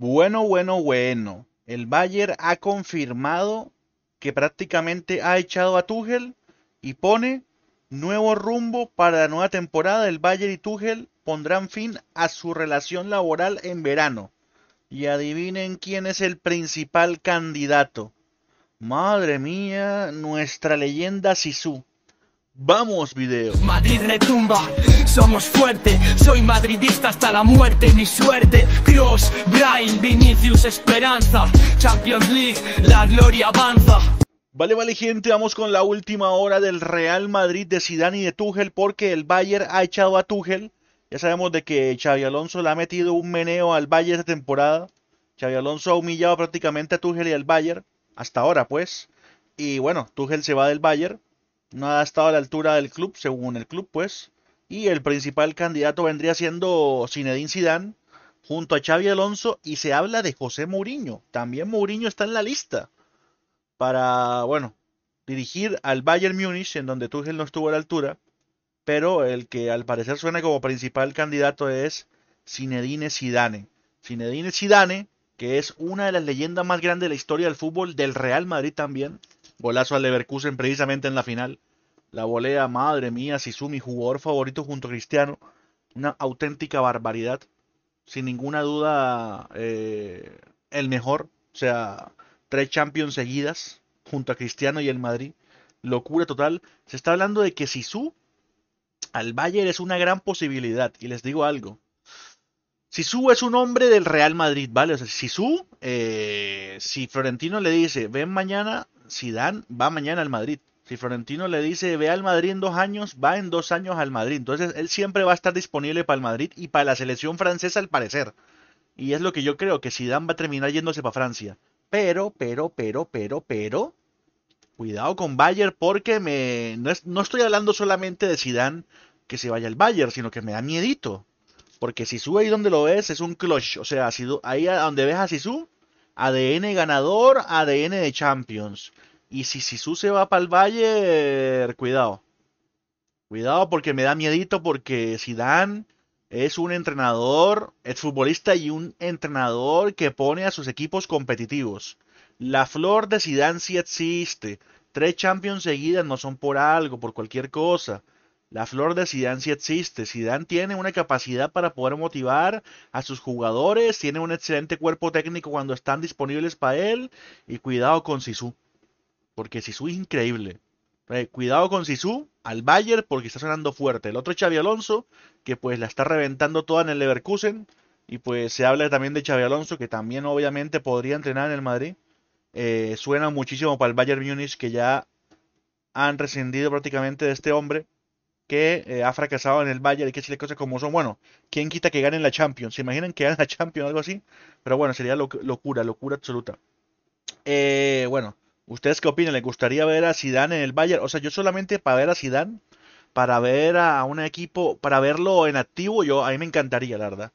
Bueno, bueno, bueno. El Bayer ha confirmado que prácticamente ha echado a Tuchel y pone nuevo rumbo para la nueva temporada. El Bayer y Tuchel pondrán fin a su relación laboral en verano. Y adivinen quién es el principal candidato. Madre mía, nuestra leyenda Sisu. Vamos video. Madrid retumba, somos fuerte, soy madridista hasta la muerte, mi suerte. Cross, Brian, Vinicius, Esperanza, Champions League, la gloria avanza. Vale, vale gente, vamos con la última hora del Real Madrid de Zidane y de Tuchel porque el Bayern ha echado a Tuchel. Ya sabemos de que Xavi Alonso le ha metido un meneo al Bayern esta temporada. Xavi Alonso ha humillado prácticamente a Tuchel y al Bayern hasta ahora, pues. Y bueno, Tuchel se va del Bayern no ha estado a la altura del club, según el club, pues. Y el principal candidato vendría siendo Zinedine Zidane junto a Xavi Alonso y se habla de José Mourinho. También Mourinho está en la lista para, bueno, dirigir al Bayern Múnich, en donde Tuchel no estuvo a la altura, pero el que al parecer suena como principal candidato es Zinedine Zidane. Zinedine Zidane, que es una de las leyendas más grandes de la historia del fútbol del Real Madrid también, Golazo al Leverkusen precisamente en la final. La volea, madre mía, Sisu, mi jugador favorito junto a Cristiano. Una auténtica barbaridad. Sin ninguna duda, eh, el mejor. O sea, tres Champions seguidas junto a Cristiano y el Madrid. Locura total. Se está hablando de que Sisu al Bayern es una gran posibilidad. Y les digo algo. Sisu es un hombre del Real Madrid, ¿vale? O sea, Sisu, eh, si Florentino le dice, ven mañana Zidane va mañana al Madrid. Si Florentino le dice ve al Madrid en dos años, va en dos años al Madrid. Entonces él siempre va a estar disponible para el Madrid y para la selección francesa al parecer. Y es lo que yo creo, que Zidane va a terminar yéndose para Francia. Pero, pero, pero, pero, pero, cuidado con Bayern porque me no, estoy hablando solamente de Zidane que se vaya al Bayern, sino que me da miedito. Porque sube ahí donde lo ves es un clutch. O sea, ahí donde ves a Sisu, ADN ganador, ADN de Champions. Y si Sisu se va para el Valle, cuidado. Cuidado porque me da miedito porque Zidane es un entrenador, es futbolista y un entrenador que pone a sus equipos competitivos. La flor de Zidane sí existe. Tres Champions seguidas no son por algo, por cualquier cosa. La flor de Zidane sí existe. Zidane tiene una capacidad para poder motivar a sus jugadores, tiene un excelente cuerpo técnico cuando están disponibles para él y cuidado con Sisu porque Sisu es increíble. Eh, cuidado con Sisu, al Bayern, porque está sonando fuerte. El otro es Xavi Alonso, que pues la está reventando toda en el Leverkusen. Y pues se habla también de Xavi Alonso, que también obviamente podría entrenar en el Madrid. Eh, suena muchísimo para el Bayern Múnich, que ya han rescindido prácticamente de este hombre que eh, ha fracasado en el Bayern y que si las cosas como son, bueno, ¿quién quita que ganen la Champions? ¿Se imaginan que ganen la Champions o algo así? Pero bueno, sería locura, locura absoluta. bueno, ¿Ustedes qué opinan? ¿Le gustaría ver a Zidane en el Bayern? O sea, yo solamente para ver a Zidane, para ver a un equipo, para verlo en activo, yo a mí me encantaría, la verdad.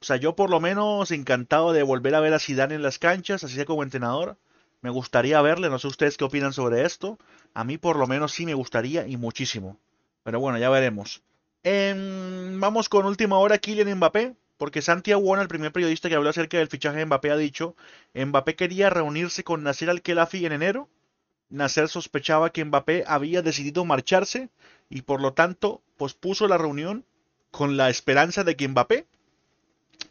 O sea, yo por lo menos encantado de volver a ver a Zidane en las canchas, así sea como entrenador. Me gustaría verle, no sé ustedes qué opinan sobre esto. A mí por lo menos sí me gustaría y muchísimo. Pero bueno, ya veremos. Em, vamos con última hora, Kylian Mbappé. Porque Santiago, el primer periodista que habló acerca del fichaje de Mbappé, ha dicho, Mbappé quería reunirse con Nasser al en enero. Nasser sospechaba que Mbappé había decidido marcharse y por lo tanto pospuso la reunión con la esperanza de que Mbappé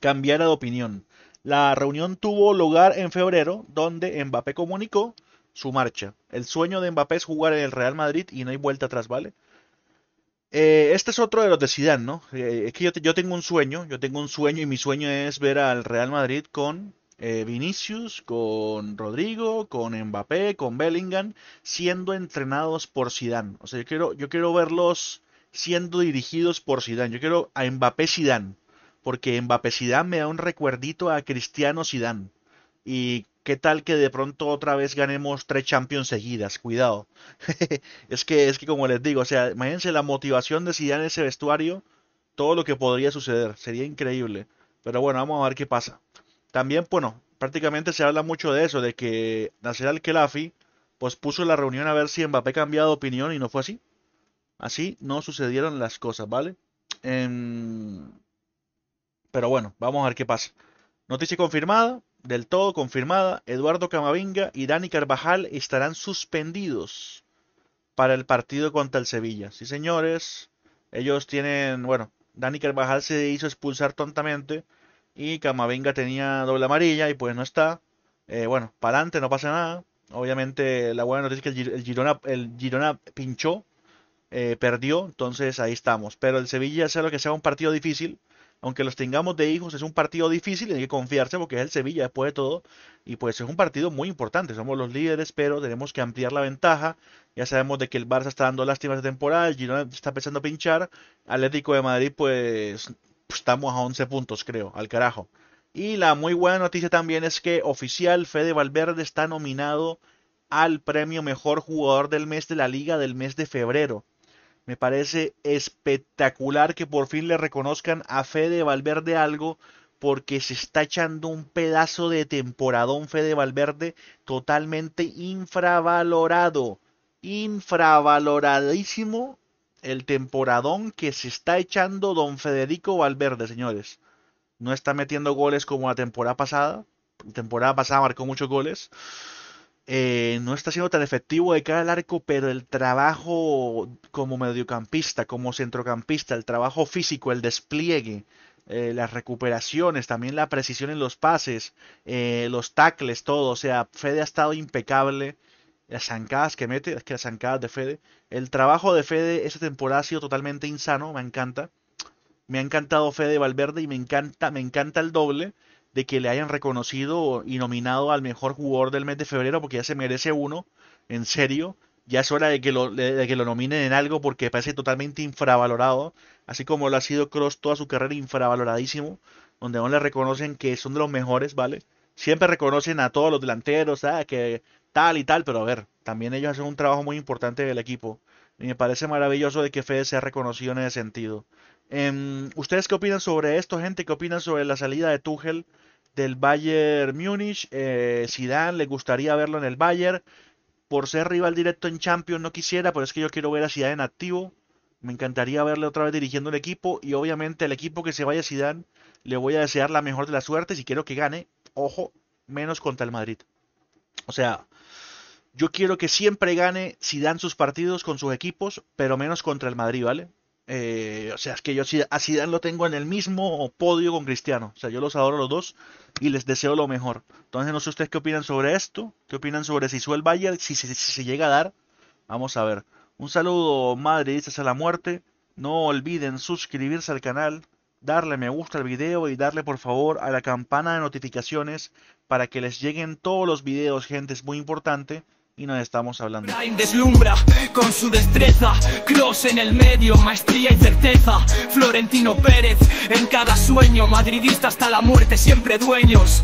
cambiara de opinión. La reunión tuvo lugar en febrero, donde Mbappé comunicó su marcha. El sueño de Mbappé es jugar en el Real Madrid y no hay vuelta atrás, ¿vale? Eh, este es otro de los de Zidane, ¿no? Eh, es que yo, tengo un sueño, yo tengo un sueño y mi sueño es ver al Real Madrid con eh, Vinicius, con Rodrigo, con Mbappé, con Bellingham, siendo entrenados por Zidane. O sea, yo quiero, yo quiero verlos siendo dirigidos por Zidane. Yo quiero a Mbappé Zidane, porque Mbappé Zidane me da un recuerdito a Cristiano Zidane. Y ¿Qué tal que de pronto otra vez ganemos tres Champions seguidas? Cuidado. es que es que como les digo, o sea, imagínense la motivación de Zidane en ese vestuario, todo lo que podría suceder, sería increíble. Pero bueno, vamos a ver qué pasa. También, bueno, prácticamente se habla mucho de eso, de que Nasser al pues, puso la reunión a ver si Mbappé cambiaba de opinión y no fue así. Así no sucedieron las cosas, ¿vale? Em, pero bueno, vamos a ver qué pasa. Noticia confirmada, del todo confirmada, Eduardo Camavinga y Dani Carvajal estarán suspendidos para el partido contra el Sevilla. Sí, señores, ellos tienen, bueno, Dani Carvajal se hizo expulsar tontamente y Camavinga tenía doble amarilla y pues no está. Eh, bueno, para adelante, no pasa nada. Obviamente la buena noticia es que el Girona, el Girona pinchó, eh, perdió, entonces ahí estamos. Pero el Sevilla, sea lo que sea, un partido difícil aunque los tengamos de hijos, es un partido difícil, hay que confiarse porque es el Sevilla después de todo, y pues es un partido muy importante, somos los líderes, pero tenemos que ampliar la ventaja, ya sabemos de que el Barça está dando lástimas de temporada, el Girona está empezando a pinchar, Atlético de Madrid pues, pues estamos a 11 puntos creo, al carajo. Y la muy buena noticia también es que oficial Fede Valverde está nominado al premio Mejor Jugador del Mes de la Liga del mes de febrero. Me parece espectacular que por fin le reconozcan a Fede Valverde algo porque se está echando un pedazo de temporadón Fede Valverde totalmente infravalorado. Infravaloradísimo el temporadón que se está echando don Federico Valverde, señores. No está metiendo goles como la temporada pasada. La temporada pasada marcó muchos goles eh, no está siendo tan efectivo de cara al arco, pero el trabajo como mediocampista, como centrocampista, el trabajo físico, el despliegue, eh, las recuperaciones, también la precisión en los pases, eh, los tackles, todo. O sea, Fede ha estado impecable. Las zancadas que mete, es que las zancadas de Fede. El trabajo de Fede esta temporada ha sido totalmente insano, me encanta. Me ha encantado Fede Valverde y me encanta, me encanta el doble de que le hayan reconocido y nominado al mejor jugador del mes de febrero, porque ya se merece uno, en serio. Ya es hora de que lo, de que lo nominen en algo porque parece totalmente infravalorado, así como lo ha sido Cross toda su carrera, infravaloradísimo, donde aún le reconocen que son de los mejores, ¿vale? Siempre reconocen a todos los delanteros, ¿sabes? ¿ah? que tal y tal, pero a ver, también ellos hacen un trabajo muy importante del equipo. Y me parece maravilloso de que Fede sea reconocido en ese sentido. Em, ¿Ustedes qué opinan sobre esto, gente? ¿Qué opinan sobre la salida de Tuchel del Bayern Múnich? Eh, Zidane, ¿le gustaría verlo en el Bayern? Por ser rival directo en Champions no quisiera, pero es que yo quiero ver a Zidane en activo. Me encantaría verle otra vez dirigiendo el equipo y obviamente el equipo que se vaya Zidane le voy a desear la mejor de las suertes y quiero que gane, ojo, menos contra el Madrid. O sea, yo quiero que siempre gane Zidane sus partidos con sus equipos, pero menos contra el Madrid, ¿vale? Eh, o sea, es que yo a Zidane lo tengo en el mismo podio con Cristiano. O sea, yo los adoro los dos y les deseo lo mejor. Entonces, no sé ustedes qué opinan sobre esto. ¿Qué opinan sobre si sube el Bayern? Si, se llega a dar. Vamos a ver. Un saludo, madre, dices a la muerte. No olviden suscribirse al canal, darle me gusta al video y darle por favor a la campana de notificaciones para que les lleguen todos los videos, gente. Es muy importante y estamos hablando. Prime deslumbra con su destreza, cross en el medio, maestría y certeza. Florentino Pérez en cada sueño, madridista hasta la muerte, siempre dueños.